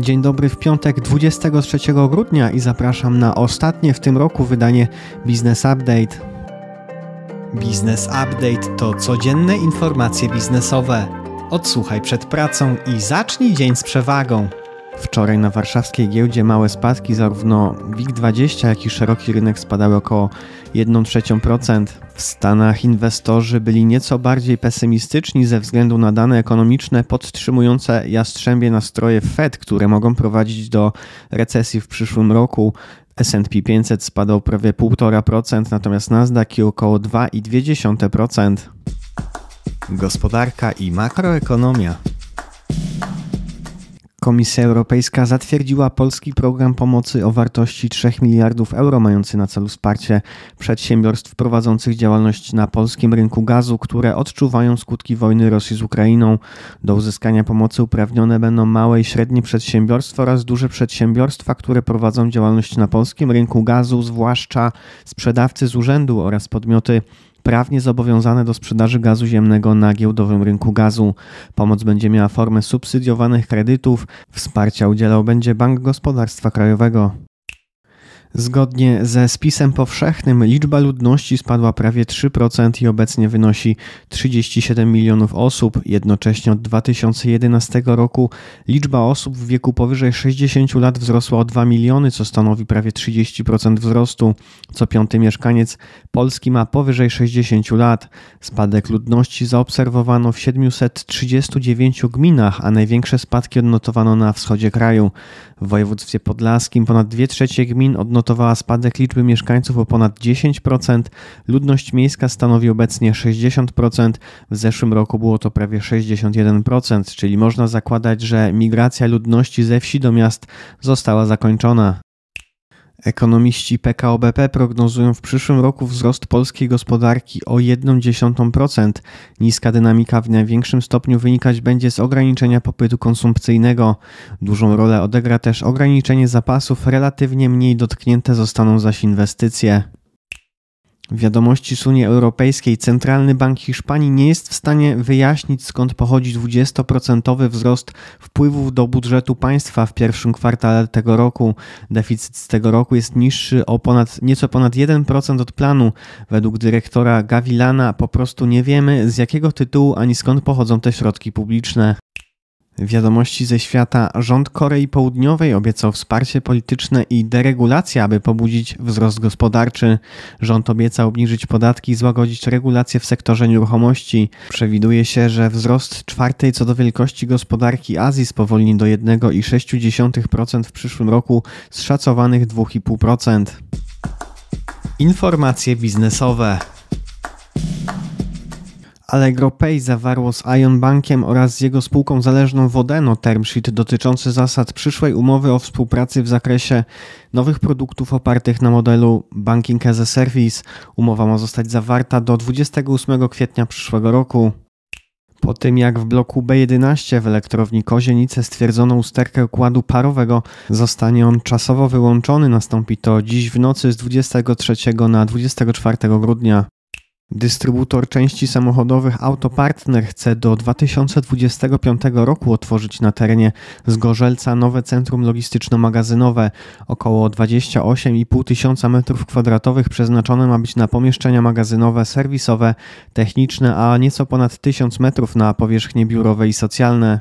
Dzień dobry w piątek 23 grudnia i zapraszam na ostatnie w tym roku wydanie Business Update. Business Update to codzienne informacje biznesowe. Odsłuchaj przed pracą i zacznij dzień z przewagą. Wczoraj na warszawskiej giełdzie małe spadki zarówno WIG20, jak i szeroki rynek spadały około procent. W Stanach inwestorzy byli nieco bardziej pesymistyczni ze względu na dane ekonomiczne podtrzymujące jastrzębie nastroje Fed, które mogą prowadzić do recesji w przyszłym roku. S&P 500 spadał prawie 1,5%, natomiast Nasdaq około 2,2%. Gospodarka i makroekonomia Komisja Europejska zatwierdziła polski program pomocy o wartości 3 miliardów euro, mający na celu wsparcie przedsiębiorstw prowadzących działalność na polskim rynku gazu, które odczuwają skutki wojny Rosji z Ukrainą. Do uzyskania pomocy uprawnione będą małe i średnie przedsiębiorstwa oraz duże przedsiębiorstwa, które prowadzą działalność na polskim rynku gazu, zwłaszcza sprzedawcy z urzędu oraz podmioty prawnie zobowiązane do sprzedaży gazu ziemnego na giełdowym rynku gazu. Pomoc będzie miała formę subsydiowanych kredytów, wsparcia udzielał będzie Bank Gospodarstwa Krajowego. Zgodnie ze spisem powszechnym liczba ludności spadła prawie 3% i obecnie wynosi 37 milionów osób. Jednocześnie od 2011 roku liczba osób w wieku powyżej 60 lat wzrosła o 2 miliony, co stanowi prawie 30% wzrostu. Co piąty mieszkaniec Polski ma powyżej 60 lat. Spadek ludności zaobserwowano w 739 gminach, a największe spadki odnotowano na wschodzie kraju. W województwie podlaskim ponad 2 trzecie gmin odnotowano odnotowała spadek liczby mieszkańców o ponad 10%, ludność miejska stanowi obecnie 60%, w zeszłym roku było to prawie 61%, czyli można zakładać, że migracja ludności ze wsi do miast została zakończona. Ekonomiści PKOBP prognozują w przyszłym roku wzrost polskiej gospodarki o 0,1%. Niska dynamika w największym stopniu wynikać będzie z ograniczenia popytu konsumpcyjnego. Dużą rolę odegra też ograniczenie zapasów, relatywnie mniej dotknięte zostaną zaś inwestycje wiadomości z Unii Europejskiej Centralny Bank Hiszpanii nie jest w stanie wyjaśnić skąd pochodzi 20% wzrost wpływów do budżetu państwa w pierwszym kwartale tego roku. Deficyt z tego roku jest niższy o ponad, nieco ponad 1% od planu. Według dyrektora Gavilana po prostu nie wiemy z jakiego tytułu ani skąd pochodzą te środki publiczne. Wiadomości ze świata. Rząd Korei Południowej obiecał wsparcie polityczne i deregulację, aby pobudzić wzrost gospodarczy. Rząd obiecał obniżyć podatki i złagodzić regulacje w sektorze nieruchomości. Przewiduje się, że wzrost czwartej co do wielkości gospodarki Azji spowolni do 1,6% w przyszłym roku z szacowanych 2,5%. Informacje biznesowe. Allegro Pay zawarło z Ion Bankiem oraz z jego spółką zależną Wodeno TermSheet dotyczący zasad przyszłej umowy o współpracy w zakresie nowych produktów opartych na modelu Banking as a Service. Umowa ma zostać zawarta do 28 kwietnia przyszłego roku. Po tym jak w bloku B11 w elektrowni Kozienice stwierdzono usterkę układu parowego, zostanie on czasowo wyłączony. Nastąpi to dziś w nocy z 23 na 24 grudnia. Dystrybutor części samochodowych Autopartner chce do 2025 roku otworzyć na terenie Zgorzelca nowe centrum logistyczno-magazynowe. Około 28,5 tysiąca metrów kwadratowych przeznaczone ma być na pomieszczenia magazynowe, serwisowe, techniczne, a nieco ponad 1000 metrów na powierzchnie biurowe i socjalne.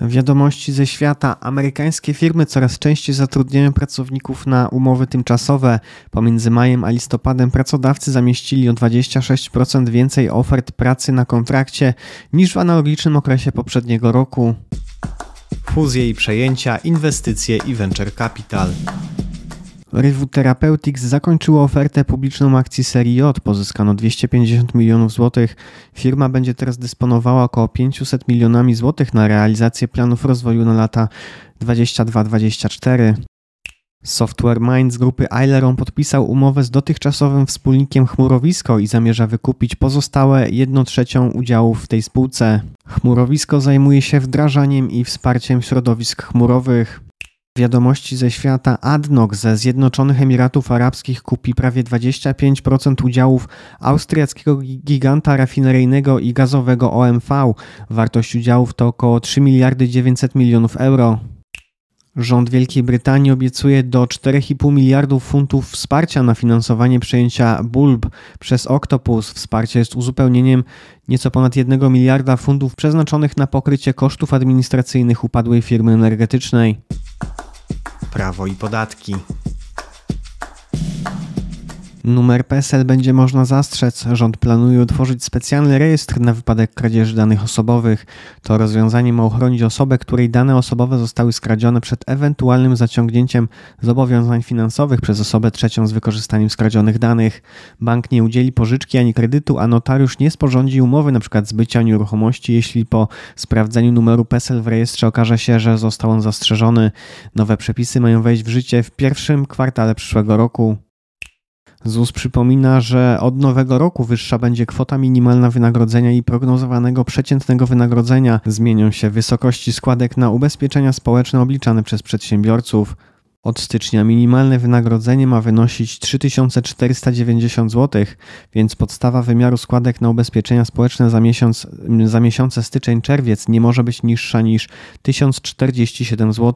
Wiadomości ze świata. Amerykańskie firmy coraz częściej zatrudniają pracowników na umowy tymczasowe. Pomiędzy majem a listopadem pracodawcy zamieścili o 26% więcej ofert pracy na kontrakcie niż w analogicznym okresie poprzedniego roku. Fuzje i przejęcia, inwestycje i venture capital. Rywu Therapeutics zakończyło ofertę publiczną akcji serii J. Pozyskano 250 milionów złotych. Firma będzie teraz dysponowała około 500 milionami złotych na realizację planów rozwoju na lata 22-24. Software Mind z grupy Aileron podpisał umowę z dotychczasowym wspólnikiem Chmurowisko i zamierza wykupić pozostałe 1 trzecią udziałów w tej spółce. Chmurowisko zajmuje się wdrażaniem i wsparciem środowisk chmurowych. Wiadomości ze świata ADNOC ze Zjednoczonych Emiratów Arabskich kupi prawie 25% udziałów austriackiego giganta rafineryjnego i gazowego OMV. Wartość udziałów to około 3 miliardy 900 milionów euro. Rząd Wielkiej Brytanii obiecuje do 4,5 miliardów funtów wsparcia na finansowanie przejęcia Bulb przez Octopus. Wsparcie jest uzupełnieniem nieco ponad 1 miliarda funtów przeznaczonych na pokrycie kosztów administracyjnych upadłej firmy energetycznej prawo i podatki numer PESEL będzie można zastrzec. Rząd planuje utworzyć specjalny rejestr na wypadek kradzieży danych osobowych. To rozwiązanie ma uchronić osobę, której dane osobowe zostały skradzione przed ewentualnym zaciągnięciem zobowiązań finansowych przez osobę trzecią z wykorzystaniem skradzionych danych. Bank nie udzieli pożyczki ani kredytu, a notariusz nie sporządzi umowy np. zbycia nieruchomości, jeśli po sprawdzeniu numeru PESEL w rejestrze okaże się, że został on zastrzeżony. Nowe przepisy mają wejść w życie w pierwszym kwartale przyszłego roku. ZUS przypomina, że od nowego roku wyższa będzie kwota minimalna wynagrodzenia i prognozowanego przeciętnego wynagrodzenia. Zmienią się wysokości składek na ubezpieczenia społeczne obliczane przez przedsiębiorców. Od stycznia minimalne wynagrodzenie ma wynosić 3490 zł, więc podstawa wymiaru składek na ubezpieczenia społeczne za, miesiąc, za miesiące styczeń-czerwiec nie może być niższa niż 1047 zł.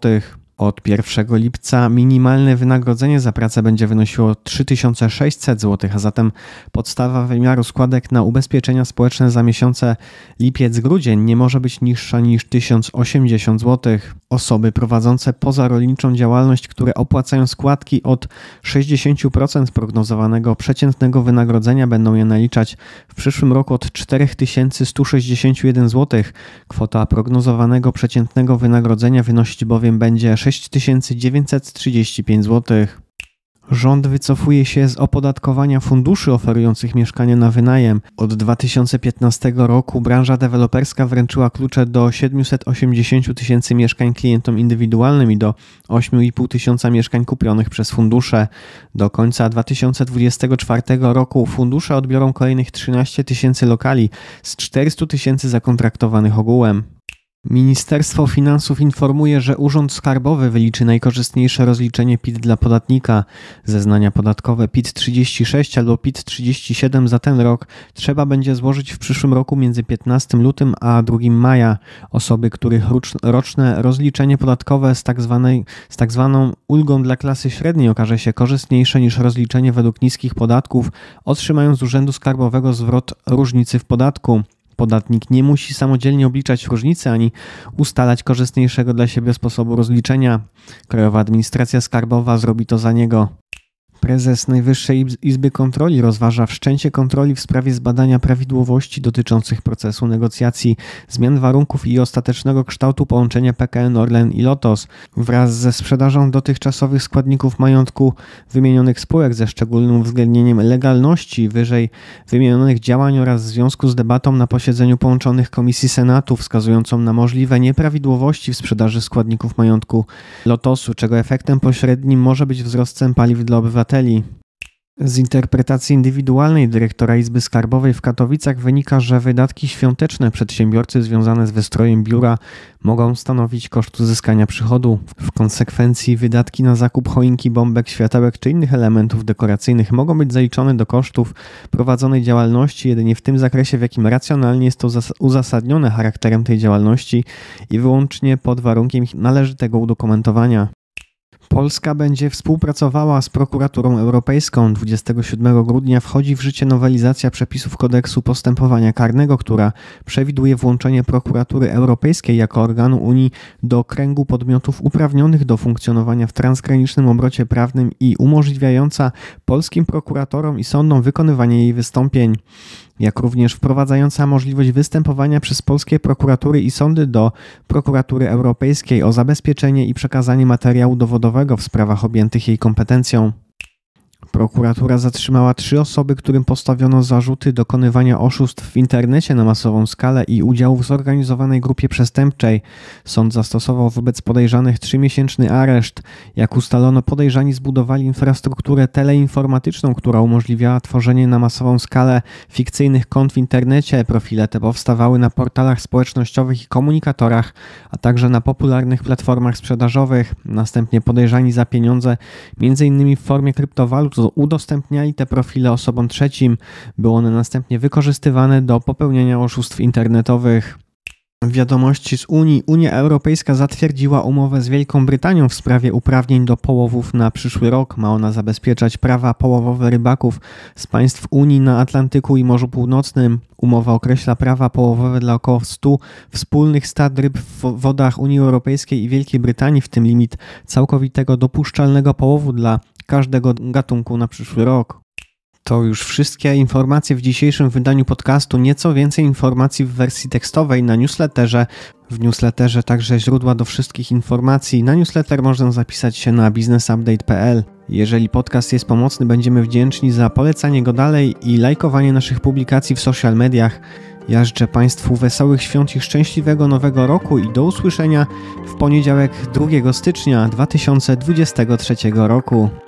Od 1 lipca minimalne wynagrodzenie za pracę będzie wynosiło 3600 zł, a zatem podstawa wymiaru składek na ubezpieczenia społeczne za miesiące lipiec-grudzień nie może być niższa niż 1080 zł osoby prowadzące pozarolniczą działalność, które opłacają składki od 60% prognozowanego przeciętnego wynagrodzenia, będą je naliczać w przyszłym roku od 4161 zł. Kwota prognozowanego przeciętnego wynagrodzenia wynosić bowiem będzie 6935 zł. Rząd wycofuje się z opodatkowania funduszy oferujących mieszkania na wynajem. Od 2015 roku branża deweloperska wręczyła klucze do 780 tysięcy mieszkań klientom indywidualnym i do 8,5 tysiąca mieszkań kupionych przez fundusze. Do końca 2024 roku fundusze odbiorą kolejnych 13 tysięcy lokali z 400 tysięcy zakontraktowanych ogółem. Ministerstwo Finansów informuje, że Urząd Skarbowy wyliczy najkorzystniejsze rozliczenie PIT dla podatnika. Zeznania podatkowe PIT 36 albo PIT 37 za ten rok trzeba będzie złożyć w przyszłym roku między 15 lutym a 2 maja. Osoby, których roczne rozliczenie podatkowe z tak, zwanej, z tak zwaną ulgą dla klasy średniej okaże się korzystniejsze niż rozliczenie według niskich podatków, otrzymają z Urzędu Skarbowego zwrot różnicy w podatku. Podatnik nie musi samodzielnie obliczać różnicy ani ustalać korzystniejszego dla siebie sposobu rozliczenia. Krajowa Administracja Skarbowa zrobi to za niego. Prezes Najwyższej Izby Kontroli rozważa wszczęcie kontroli w sprawie zbadania prawidłowości dotyczących procesu negocjacji, zmian warunków i ostatecznego kształtu połączenia PKN Orlen i Lotos wraz ze sprzedażą dotychczasowych składników majątku wymienionych spółek ze szczególnym uwzględnieniem legalności wyżej wymienionych działań oraz w związku z debatą na posiedzeniu połączonych komisji Senatu wskazującą na możliwe nieprawidłowości w sprzedaży składników majątku Lotosu, czego efektem pośrednim może być wzrost cen paliw dla obywateli obywateli. Z interpretacji indywidualnej dyrektora Izby Skarbowej w Katowicach wynika, że wydatki świąteczne przedsiębiorcy związane z wystrojem biura mogą stanowić koszt uzyskania przychodu. W konsekwencji wydatki na zakup choinki, bombek, światełek czy innych elementów dekoracyjnych mogą być zaliczone do kosztów prowadzonej działalności jedynie w tym zakresie, w jakim racjonalnie jest to uzasadnione charakterem tej działalności i wyłącznie pod warunkiem należytego udokumentowania. Polska będzie współpracowała z prokuraturą europejską. 27 grudnia wchodzi w życie nowelizacja przepisów kodeksu postępowania karnego, która przewiduje włączenie prokuratury europejskiej jako organu Unii do kręgu podmiotów uprawnionych do funkcjonowania w transgranicznym obrocie prawnym i umożliwiająca polskim prokuratorom i sądom wykonywanie jej wystąpień jak również wprowadzająca możliwość występowania przez polskie prokuratury i sądy do prokuratury europejskiej o zabezpieczenie i przekazanie materiału dowodowego w sprawach objętych jej kompetencją. Prokuratura zatrzymała trzy osoby, którym postawiono zarzuty dokonywania oszustw w internecie na masową skalę i udziału w zorganizowanej grupie przestępczej. Sąd zastosował wobec podejrzanych trzymiesięczny areszt. Jak ustalono, podejrzani zbudowali infrastrukturę teleinformatyczną, która umożliwiała tworzenie na masową skalę fikcyjnych kont w internecie. Profile te powstawały na portalach społecznościowych i komunikatorach, a także na popularnych platformach sprzedażowych. Następnie podejrzani za pieniądze, m.in. w formie kryptowalut, udostępniali te profile osobom trzecim, były one następnie wykorzystywane do popełniania oszustw internetowych. Wiadomości z Unii. Unia Europejska zatwierdziła umowę z Wielką Brytanią w sprawie uprawnień do połowów na przyszły rok. Ma ona zabezpieczać prawa połowowe rybaków z państw Unii na Atlantyku i Morzu Północnym. Umowa określa prawa połowowe dla około 100 wspólnych stad ryb w wodach Unii Europejskiej i Wielkiej Brytanii, w tym limit całkowitego dopuszczalnego połowu dla każdego gatunku na przyszły rok. To już wszystkie informacje w dzisiejszym wydaniu podcastu. Nieco więcej informacji w wersji tekstowej na newsletterze. W newsletterze także źródła do wszystkich informacji. Na newsletter można zapisać się na businessupdate.pl. Jeżeli podcast jest pomocny, będziemy wdzięczni za polecanie go dalej i lajkowanie naszych publikacji w social mediach. Ja życzę Państwu wesołych świąt i szczęśliwego nowego roku i do usłyszenia w poniedziałek 2 stycznia 2023 roku.